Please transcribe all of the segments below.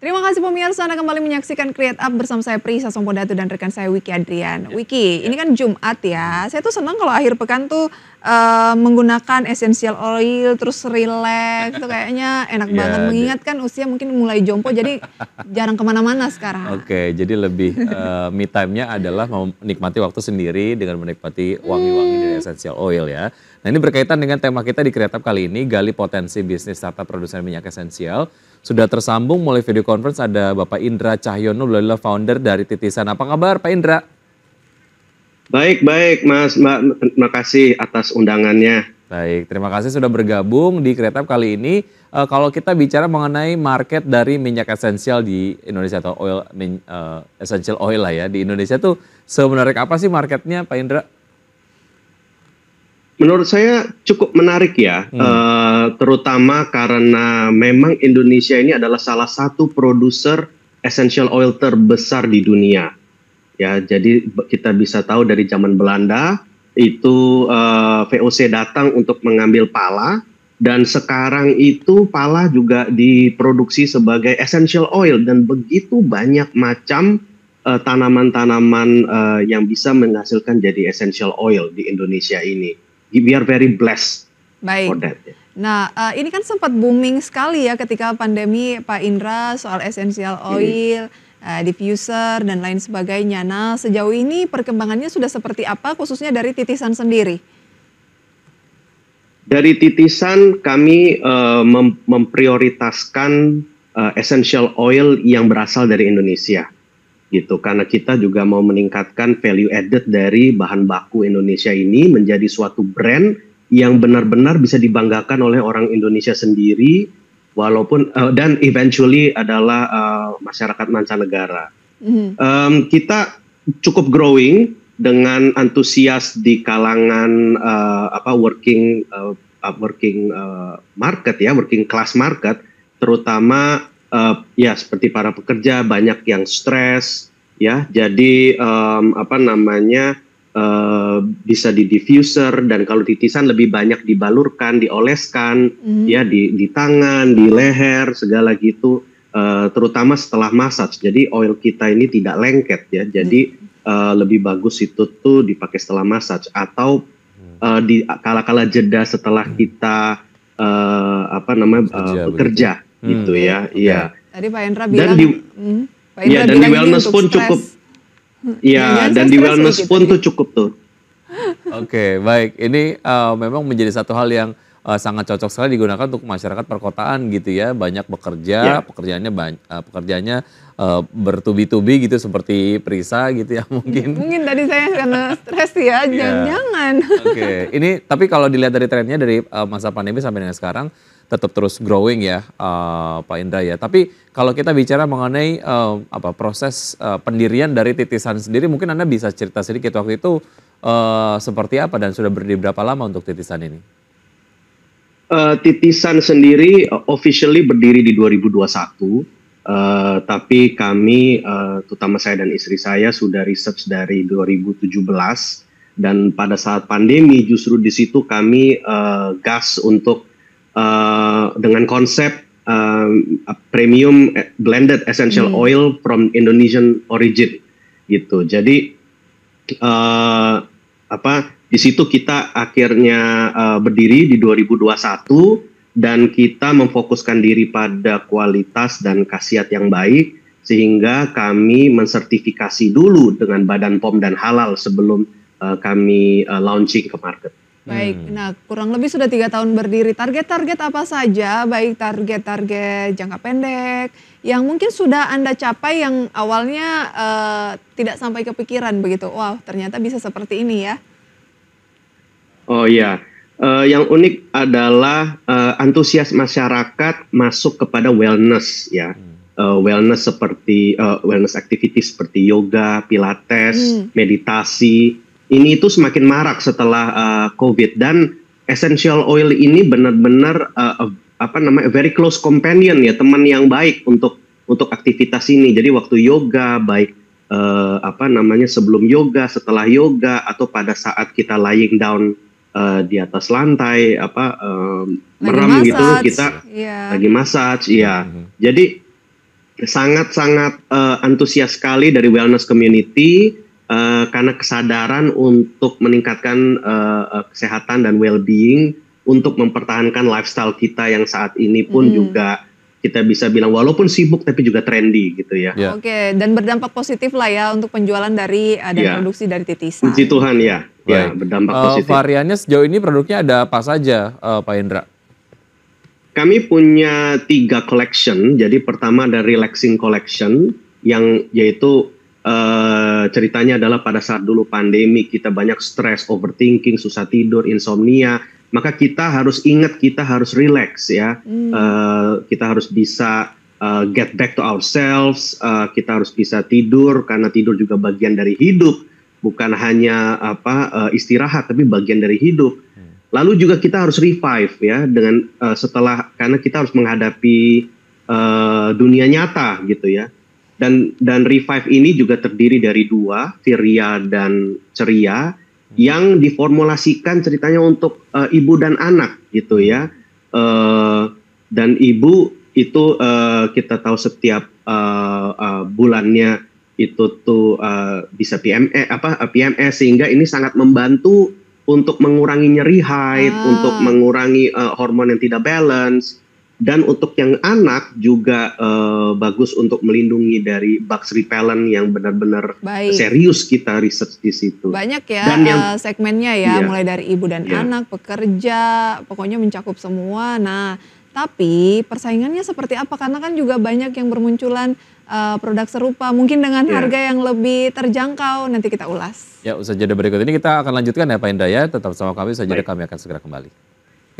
Terima kasih pemirsa Anda kembali menyaksikan Create Up bersama saya Prisa Sompodatu dan rekan saya Wiki Adrian. Ya. Wiki, ini kan Jumat ya. Saya tuh senang kalau akhir pekan tuh Eh, menggunakan essential oil terus relax itu kayaknya enak yeah, banget mengingat kan usia mungkin mulai jompo jadi jarang kemana-mana sekarang. Oke okay, jadi lebih uh, me time-nya adalah menikmati waktu sendiri dengan menikmati wangi-wangi dari hmm. essential oil ya. Nah ini berkaitan dengan tema kita di Kreatif kali ini gali potensi bisnis startup produsen minyak esensial. Sudah tersambung mulai video conference ada Bapak Indra Cahyono, beliau founder dari Titisan. Apa kabar Pak Indra? Baik, baik, Mas. Mbak, terima kasih atas undangannya. Baik, terima kasih sudah bergabung di kereta kali ini. E, kalau kita bicara mengenai market dari minyak esensial di Indonesia atau oil min, e, essential oil lah ya di Indonesia tuh sebenarnya apa sih marketnya, Pak Indra? Menurut saya cukup menarik ya, hmm. e, terutama karena memang Indonesia ini adalah salah satu produser essential oil terbesar di dunia Ya, jadi kita bisa tahu dari zaman Belanda itu uh, eh, VOC datang untuk mengambil pala dan sekarang itu pala juga diproduksi sebagai essential oil dan begitu banyak macam eh, tanaman-tanaman uh, yang bisa menghasilkan jadi essential oil di Indonesia ini. We are very blessed Baik. for that. Ya. Nah, uh, ini kan sempat booming sekali ya ketika pandemi Pak Indra soal essential hmm. oil. Hmm Eh, diffuser dan lain sebagainya. Nah, sejauh ini perkembangannya sudah seperti apa khususnya dari titisan sendiri? Dari titisan kami uh, mem memprioritaskan uh, essential oil yang berasal dari Indonesia. Gitu, karena kita juga mau meningkatkan value added dari bahan baku Indonesia ini menjadi suatu brand yang benar-benar bisa dibanggakan oleh orang Indonesia sendiri walaupun uh, dan eventually adalah uh, masyarakat mancanegara. Mm. Um, kita cukup growing dengan antusias di kalangan uh, apa working uh, working uh, market ya working class market terutama uh, ya seperti para pekerja banyak yang stres ya jadi um, apa namanya Uh, bisa di diffuser dan kalau titisan lebih banyak dibalurkan, dioleskan mm. ya di di tangan, di leher, segala gitu uh, terutama setelah massage. Jadi oil kita ini tidak lengket ya. Jadi mm. uh, lebih bagus itu tuh dipakai setelah massage atau uh, di kala-kala jeda setelah hmm. kita uh, apa namanya uh, bekerja begitu. gitu hmm. ya. Iya. Okay. Ya. Tadi Pak Endra bilang iya, dan di, hmm, ya, dan di wellness pun stress. cukup Iya, nah, dan di wellness gitu, pun tuh cukup tuh. Oke, okay, baik. Ini uh, memang menjadi satu hal yang uh, sangat cocok sekali digunakan untuk masyarakat perkotaan gitu ya, banyak bekerja, yeah. pekerjaannya banyak, uh, eh, pekerjaannya uh, bertubi-tubi gitu seperti Prisa gitu ya mungkin. Mungkin tadi saya karena stres ya, iya. jangan-jangan. Oke, okay. ini tapi kalau dilihat dari trennya dari uh, masa pandemi sampai dengan sekarang tetap terus growing ya uh, Pak Indra ya. Tapi kalau kita bicara mengenai uh, apa proses uh, pendirian dari Titisan sendiri mungkin Anda bisa cerita sedikit waktu itu uh, seperti apa dan sudah berdiri berapa lama untuk Titisan ini? Uh, titisan sendiri uh, officially berdiri di 2021. Uh, tapi kami, uh, terutama saya dan istri saya, sudah research dari 2017 dan pada saat pandemi justru di situ kami uh, gas untuk uh, dengan konsep uh, premium eh, blended essential hmm. oil from Indonesian origin gitu. Jadi uh, apa di situ kita akhirnya uh, berdiri di 2021 dan kita memfokuskan diri pada kualitas dan khasiat yang baik sehingga kami mensertifikasi dulu dengan Badan POM dan Halal sebelum uh, kami uh, launching ke market. Baik, hmm. nah kurang lebih sudah tiga tahun berdiri. Target-target apa saja, baik target-target jangka pendek, yang mungkin sudah Anda capai yang awalnya uh, tidak sampai kepikiran begitu. Wow, ternyata bisa seperti ini ya. Oh iya, uh, yang unik adalah uh, antusias masyarakat masuk kepada wellness ya. Uh, wellness seperti uh, wellness activity seperti yoga, pilates, hmm. meditasi, ini itu semakin marak setelah uh, COVID dan essential oil ini benar-benar uh, apa namanya very close companion ya teman yang baik untuk untuk aktivitas ini. Jadi waktu yoga baik uh, apa namanya sebelum yoga, setelah yoga atau pada saat kita lying down uh, di atas lantai apa uh, merem gitu kita yeah. lagi massage ya. Mm -hmm. Jadi sangat-sangat uh, antusias sekali dari wellness community uh, karena kesadaran untuk meningkatkan uh, kesehatan dan well-being untuk mempertahankan lifestyle kita yang saat ini pun hmm. juga kita bisa bilang walaupun sibuk tapi juga trendy gitu ya. Yeah. Oke, okay. dan berdampak positif lah ya untuk penjualan dari dan yeah. produksi dari titis. Puji Tuhan ya, right. ya berdampak uh, positif. Variannya sejauh ini produknya ada apa saja, uh, Pak Indra? Kami punya tiga collection. Jadi pertama ada relaxing collection yang yaitu eh, ceritanya adalah pada saat dulu pandemi kita banyak stres, overthinking, susah tidur, insomnia, maka kita harus ingat kita harus relax ya, hmm. uh, kita harus bisa uh, get back to ourselves, uh, kita harus bisa tidur karena tidur juga bagian dari hidup, bukan hanya apa uh, istirahat tapi bagian dari hidup. Hmm. Lalu juga kita harus revive ya dengan uh, setelah karena kita harus menghadapi uh, dunia nyata gitu ya dan dan revive ini juga terdiri dari dua Firia dan Ceria hmm. yang diformulasikan ceritanya untuk uh, ibu dan anak gitu ya uh, dan ibu itu uh, kita tahu setiap uh, uh, bulannya itu tuh uh, bisa PMS apa PMS sehingga ini sangat membantu untuk mengurangi nyeri haid ah. untuk mengurangi uh, hormon yang tidak balance dan untuk yang anak juga uh, bagus untuk melindungi dari bugs repellent yang benar-benar serius kita riset di situ. Banyak ya dan yang, eh, segmennya ya, iya, mulai dari ibu dan iya. anak, pekerja, pokoknya mencakup semua. Nah, tapi persaingannya seperti apa? Karena kan juga banyak yang bermunculan uh, produk serupa, mungkin dengan yeah. harga yang lebih terjangkau. Nanti kita ulas. Ya, usaha jeda berikut ini kita akan lanjutkan ya Pak Indah ya. Tetap sama kami, usaha jeda kami akan segera kembali.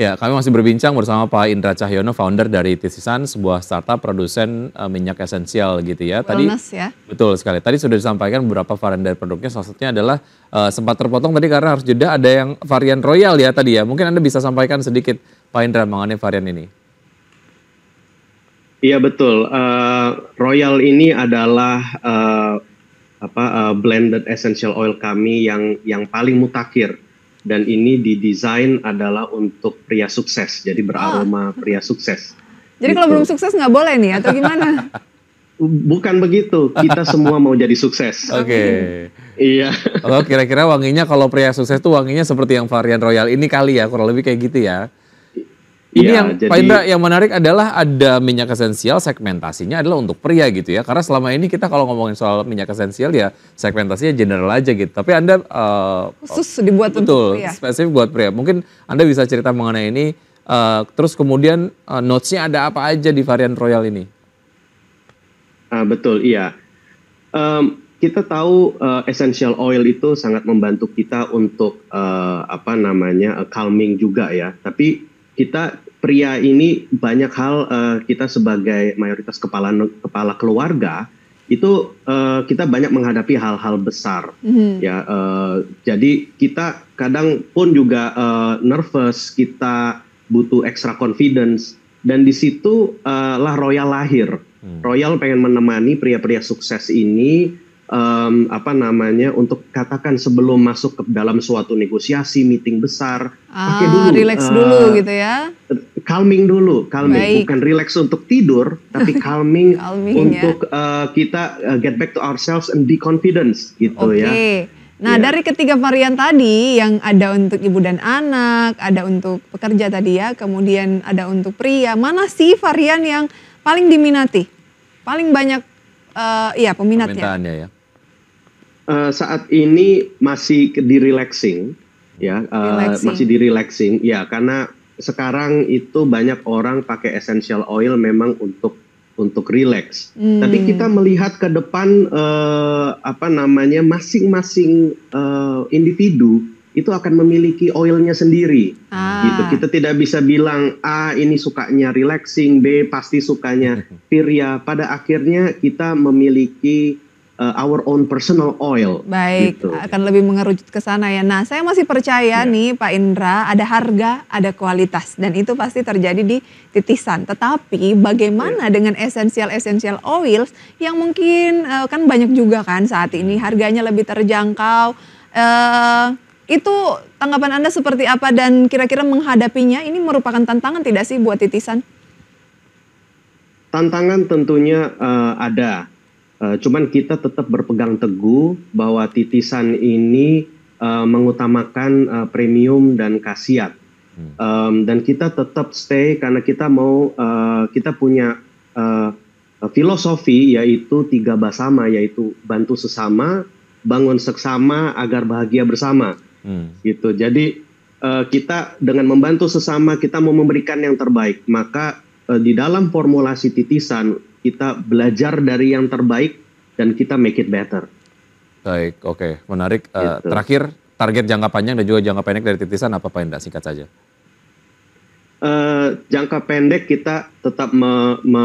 Ya, kami masih berbincang bersama Pak Indra Cahyono, founder dari Tisisan, sebuah startup produsen uh, minyak esensial gitu ya. Tadi Wellness, ya. Betul sekali. Tadi sudah disampaikan beberapa varian dari produknya, salah satunya adalah uh, sempat terpotong tadi karena harus jeda ada yang varian royal ya tadi ya. Mungkin Anda bisa sampaikan sedikit Pak Indra mengenai varian ini. Iya betul. Uh, royal ini adalah uh, apa uh, blended essential oil kami yang yang paling mutakhir dan ini didesain adalah untuk pria sukses, jadi beraroma oh. pria sukses. Jadi gitu. kalau belum sukses nggak boleh nih atau gimana? Bukan begitu, kita semua mau jadi sukses. Oke. Okay. Iya. Kalau oh, kira-kira wanginya kalau pria sukses tuh wanginya seperti yang varian royal ini kali ya, kurang lebih kayak gitu ya. Ini ya, yang jadi, Pak yang menarik adalah ada minyak esensial segmentasinya adalah untuk pria gitu ya. Karena selama ini kita kalau ngomongin soal minyak esensial ya segmentasinya general aja gitu. Tapi Anda uh, khusus dibuat betul, untuk pria. spesifik buat pria. Mungkin Anda bisa cerita mengenai ini uh, terus kemudian uh, notes-nya ada apa aja di varian Royal ini? Uh, betul, iya. Um, kita tahu uh, essential oil itu sangat membantu kita untuk uh, apa namanya uh, calming juga ya. Tapi kita pria ini banyak hal uh, kita sebagai mayoritas kepala kepala keluarga itu uh, kita banyak menghadapi hal-hal besar mm-hmm. ya uh, jadi kita kadang pun juga uh, nervous kita butuh extra confidence dan di situ uh, lah royal lahir mm. royal pengen menemani pria-pria sukses ini um, apa namanya untuk katakan sebelum masuk ke dalam suatu negosiasi meeting besar ah, pakai dulu relax uh, dulu gitu ya calming dulu calming Baik. bukan relax untuk tidur tapi calming, calming ya. untuk ya. uh, kita uh, get back to ourselves and be confidence gitu okay. ya Nah, yeah. dari ketiga varian tadi yang ada untuk ibu dan anak, ada untuk pekerja tadi ya, kemudian ada untuk pria, mana sih varian yang paling diminati? Paling banyak uh, ya peminatnya. ya. Eh, saat ini masih di relaxing ya uh, relaxing. masih di relaxing ya karena sekarang itu banyak orang pakai essential oil memang untuk untuk relax. Hmm. Tapi kita melihat ke depan uh, apa namanya masing-masing uh, individu itu akan memiliki oilnya sendiri. Ah. Gitu. Kita tidak bisa bilang A ini sukanya relaxing, B pasti sukanya piria. Pada akhirnya kita memiliki uh, our own personal oil. Baik, gitu. akan lebih mengerucut ke sana ya. Nah, saya masih percaya ya. nih Pak Indra, ada harga, ada kualitas dan itu pasti terjadi di titisan. Tetapi bagaimana ya. dengan esensial-esensial oils yang mungkin uh, kan banyak juga kan saat ini iya. harganya lebih terjangkau. Uh, itu tanggapan Anda seperti apa dan kira-kira menghadapinya ini merupakan tantangan tidak sih buat titisan? Tantangan tentunya uh, ada Eh, cuman kita tetap berpegang teguh bahwa titisan ini uh, mengutamakan uh, premium dan khasiat. Hmm. dan kita tetap stay karena kita mau uh, kita punya uh, filosofi yaitu tiga basama yaitu bantu sesama, bangun seksama agar bahagia bersama. Hmm. Gitu. Jadi uh, kita dengan membantu sesama kita mau memberikan yang terbaik. Maka uh, di dalam formulasi titisan kita belajar dari yang terbaik dan kita make it better. Baik, oke, okay. menarik. Eh, gitu. Uh, terakhir target jangka panjang dan juga jangka pendek dari titisan apa Pak Singkat saja. Uh, jangka pendek kita tetap me, me,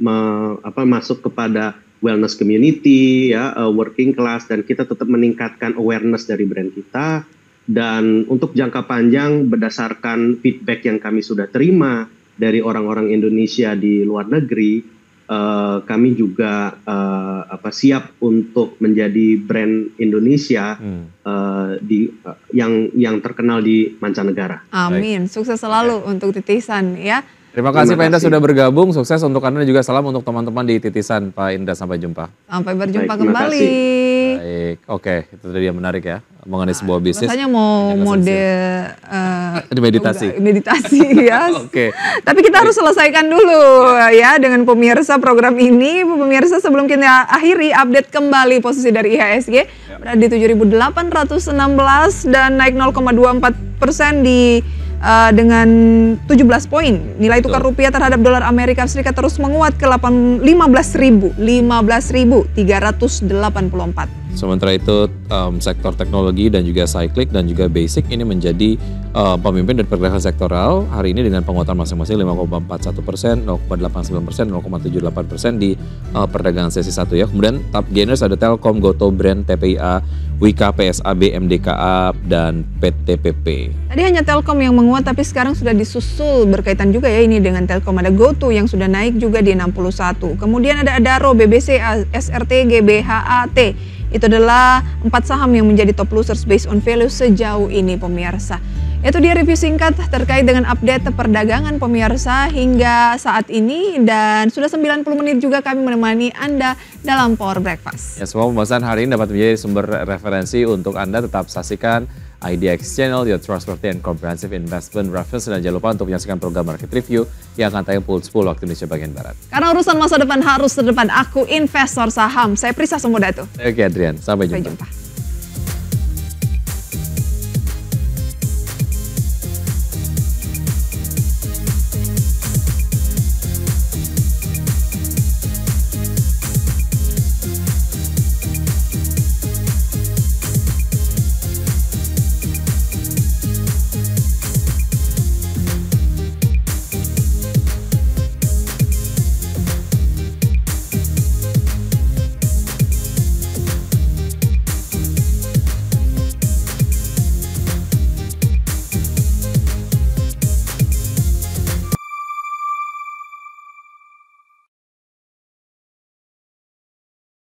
me, apa, masuk kepada wellness community, ya, uh, working class, dan kita tetap meningkatkan awareness dari brand kita. Dan untuk jangka panjang berdasarkan feedback yang kami sudah terima dari orang-orang Indonesia di luar negeri, uh, kami juga uh, apa, siap untuk menjadi brand Indonesia hmm. uh, di uh, yang yang terkenal di mancanegara. Amin, Baik. sukses selalu Baik. untuk titisan ya. Terima kasih Pak Indah sudah bergabung, sukses untuk Anda juga salam untuk teman-teman di titisan Pak Indah. sampai jumpa. Sampai berjumpa Baik, kembali. Kasih. Baik, oke, okay. itu tadi yang menarik ya mengenai sebuah ah, bisnis. Rasanya mau mode uh, meditasi. Meditasi ya. Oke. Okay. Tapi kita harus selesaikan dulu iya. ya dengan pemirsa program ini. Pemirsa sebelum kita akhiri update kembali posisi dari IHSG ya. berada di 7.816 dan naik 0,24 persen di uh, dengan 17 poin. Nilai tukar rupiah terhadap dolar Amerika Serikat terus menguat ke 15.000 15.384. Sementara itu um, sektor teknologi dan juga cyclic dan juga basic ini menjadi uh, pemimpin dari pergerakan sektoral hari ini dengan penguatan masing-masing 5,41 persen, 0,89 persen, 0,78 persen di uh, perdagangan sesi satu ya. Kemudian top gainers ada Telkom, Goto, Brand, TPIA, Wika, PSAB, MDKA, dan PTPP. Tadi hanya Telkom yang menguat tapi sekarang sudah disusul berkaitan juga ya ini dengan Telkom ada GoTo yang sudah naik juga di 61. Kemudian ada Adaro, BBC, SRT, GBHAT. Itu adalah empat saham yang menjadi top losers based on value sejauh ini pemirsa. Itu dia review singkat terkait dengan update perdagangan pemirsa hingga saat ini dan sudah 90 menit juga kami menemani Anda dalam Power Breakfast. Ya, semua pembahasan hari ini dapat menjadi sumber referensi untuk Anda tetap saksikan IDX Channel, Your Trustworthy and Comprehensive Investment Reference. Dan jangan lupa untuk menyaksikan program Market Review yang akan tayang pukul 10 waktu Indonesia bagian Barat. Karena urusan masa depan harus terdepan. Aku investor saham. Saya Prisa semudah itu. Oke Adrian, sampai jumpa. Sampai jumpa.